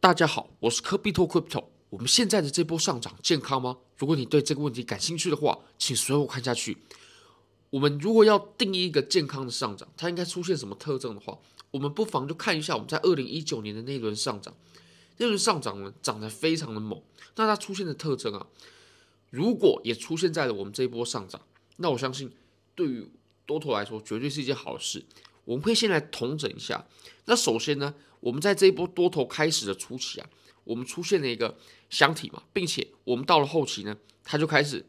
大家好，我是科比托 Crypto。我们现在的这波上涨健康吗？如果你对这个问题感兴趣的话，请随我看下去。我们如果要定义一个健康的上涨，它应该出现什么特征的话，我们不妨就看一下我们在二零一九年的那一轮上涨，那轮上涨呢，涨得非常的猛。那它出现的特征啊，如果也出现在了我们这一波上涨，那我相信对于多头来说，绝对是一件好事。我们会先来统整一下。那首先呢？我们在这一波多头开始的初期啊，我们出现了一个箱体嘛，并且我们到了后期呢，它就开始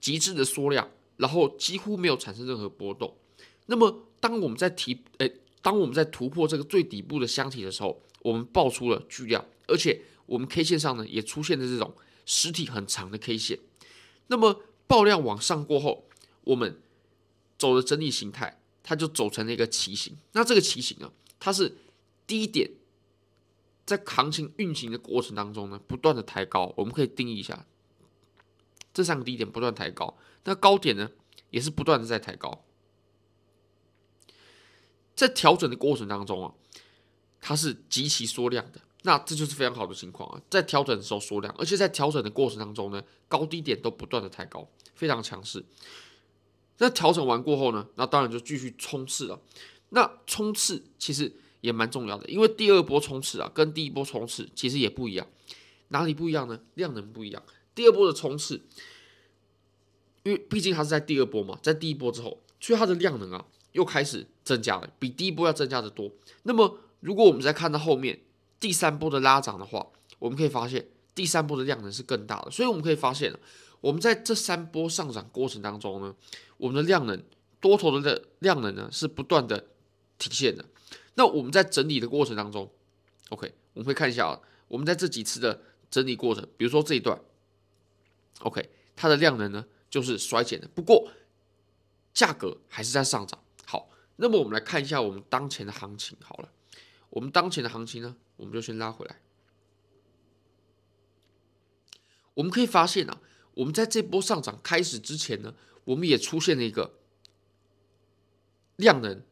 极致的缩量，然后几乎没有产生任何波动。那么当我们在提，诶，当我们在突破这个最底部的箱体的时候，我们爆出了巨量，而且我们 K 线上呢也出现了这种实体很长的 K 线。那么爆量往上过后，我们走的整理形态，它就走成了一个旗形。那这个旗形啊，它是。低点在行情运行的过程当中呢，不断的抬高，我们可以定义一下，这三个低点不断抬高，那高点呢也是不断的在抬高，在调整的过程当中啊，它是极其缩量的，那这就是非常好的情况啊，在调整的时候缩量，而且在调整的过程当中呢，高低点都不断的抬高，非常强势。那调整完过后呢，那当然就继续冲刺了，那冲刺其实。也蛮重要的，因为第二波冲刺啊，跟第一波冲刺其实也不一样，哪里不一样呢？量能不一样。第二波的冲刺，因为毕竟它是在第二波嘛，在第一波之后，所以它的量能啊又开始增加了，比第一波要增加的多。那么，如果我们再看到后面第三波的拉涨的话，我们可以发现第三波的量能是更大的。所以我们可以发现，我们在这三波上涨过程当中呢，我们的量能多头的量能呢是不断的体现的。那我们在整理的过程当中，OK，我们会看一下啊，我们在这几次的整理过程，比如说这一段，OK，它的量能呢就是衰减的，不过价格还是在上涨。好，那么我们来看一下我们当前的行情。好了，我们当前的行情呢，我们就先拉回来。我们可以发现啊，我们在这波上涨开始之前呢，我们也出现了一个量能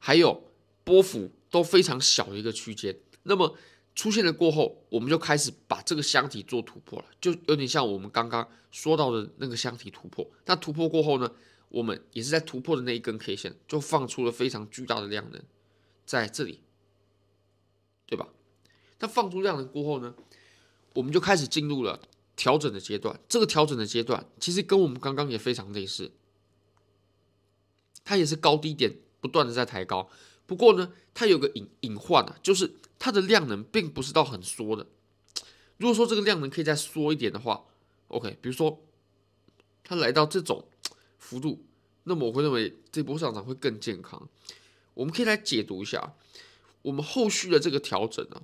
还有。波幅都非常小的一个区间，那么出现了过后，我们就开始把这个箱体做突破了，就有点像我们刚刚说到的那个箱体突破。那突破过后呢，我们也是在突破的那一根 K 线就放出了非常巨大的量能，在这里，对吧？那放出量能过后呢，我们就开始进入了调整的阶段。这个调整的阶段其实跟我们刚刚也非常类似，它也是高低点不断的在抬高。不过呢，它有个隐隐患啊，就是它的量能并不是到很缩的。如果说这个量能可以再缩一点的话，OK，比如说它来到这种幅度，那么我会认为这波上涨会更健康。我们可以来解读一下，我们后续的这个调整啊，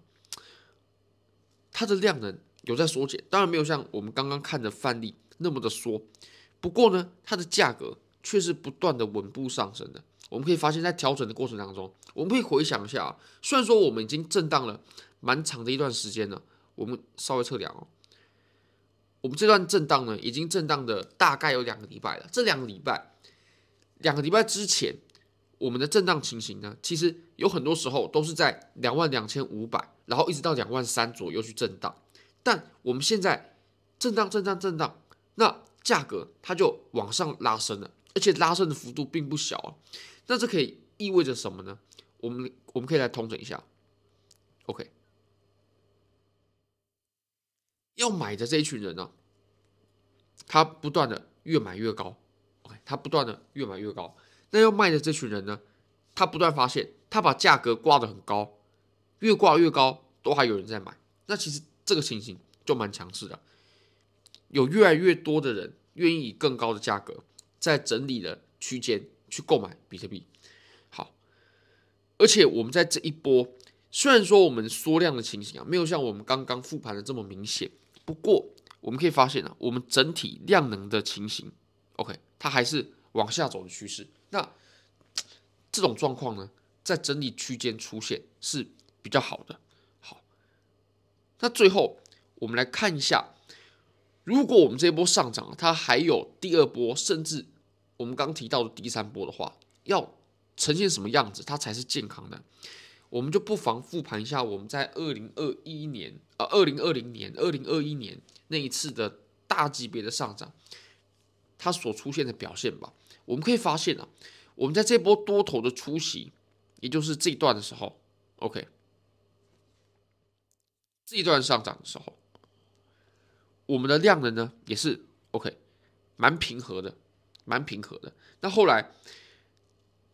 它的量能有在缩减，当然没有像我们刚刚看的范例那么的缩，不过呢，它的价格却是不断的稳步上升的。我们可以发现，在调整的过程当中，我们可以回想一下，虽然说我们已经震荡了蛮长的一段时间了，我们稍微测量哦，我们这段震荡呢，已经震荡的大概有两个礼拜了。这两个礼拜，两个礼拜之前，我们的震荡情形呢，其实有很多时候都是在两万两千五百，然后一直到两万三左右去震荡。但我们现在震荡、震荡、震荡，那价格它就往上拉升了，而且拉升的幅度并不小啊。那这可以意味着什么呢？我们我们可以来通整一下，OK。要买的这一群人呢，他不断的越买越高，OK，他不断的越买越高。那要卖的这群人呢，他不断发现，他把价格挂的很高，越挂越高，都还有人在买。那其实这个情形就蛮强势的，有越来越多的人愿意以更高的价格在整理的区间。去购买比特币，好，而且我们在这一波，虽然说我们缩量的情形啊，没有像我们刚刚复盘的这么明显，不过我们可以发现呢，我们整体量能的情形，OK，它还是往下走的趋势。那这种状况呢，在整理区间出现是比较好的。好，那最后我们来看一下，如果我们这一波上涨，它还有第二波，甚至。我们刚提到的第三波的话，要呈现什么样子，它才是健康的？我们就不妨复盘一下我们在二零二一年、呃，二零二零年、二零二一年那一次的大级别的上涨，它所出现的表现吧。我们可以发现啊，我们在这波多头的出席，也就是这段的时候，OK，这段上涨的时候，我们的量能呢也是 OK，蛮平和的。蛮平和的。那后来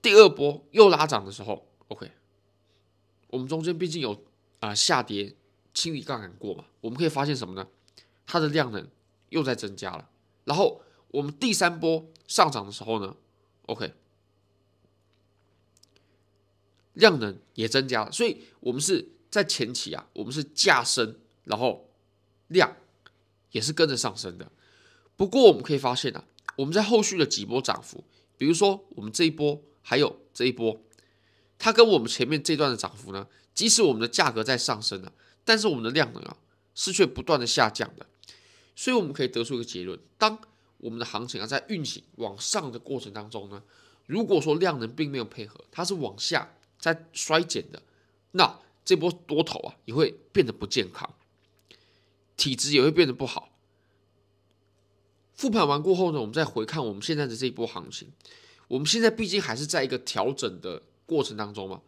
第二波又拉涨的时候，OK，我们中间毕竟有啊下跌清理杠杆过嘛，我们可以发现什么呢？它的量能又在增加了。然后我们第三波上涨的时候呢，OK，量能也增加了。所以，我们是在前期啊，我们是价升，然后量也是跟着上升的。不过，我们可以发现啊。我们在后续的几波涨幅，比如说我们这一波，还有这一波，它跟我们前面这段的涨幅呢，即使我们的价格在上升了，但是我们的量能啊，是却不断的下降的，所以我们可以得出一个结论：当我们的行情啊在运行往上的过程当中呢，如果说量能并没有配合，它是往下在衰减的，那这波多头啊也会变得不健康，体质也会变得不好。复盘完过后呢，我们再回看我们现在的这一波行情。我们现在毕竟还是在一个调整的过程当中嘛，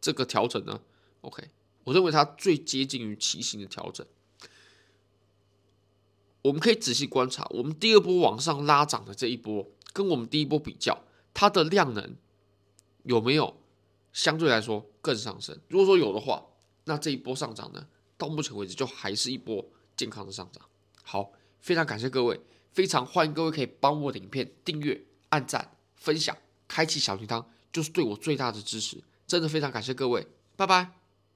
这个调整呢，OK，我认为它最接近于骑行的调整。我们可以仔细观察，我们第二波往上拉涨的这一波，跟我们第一波比较，它的量能有没有相对来说更上升？如果说有的话，那这一波上涨呢，到目前为止就还是一波健康的上涨。好，非常感谢各位。非常欢迎各位可以帮我的影片订阅、按赞、分享，开启小铃铛，就是对我最大的支持，真的非常感谢各位，拜拜。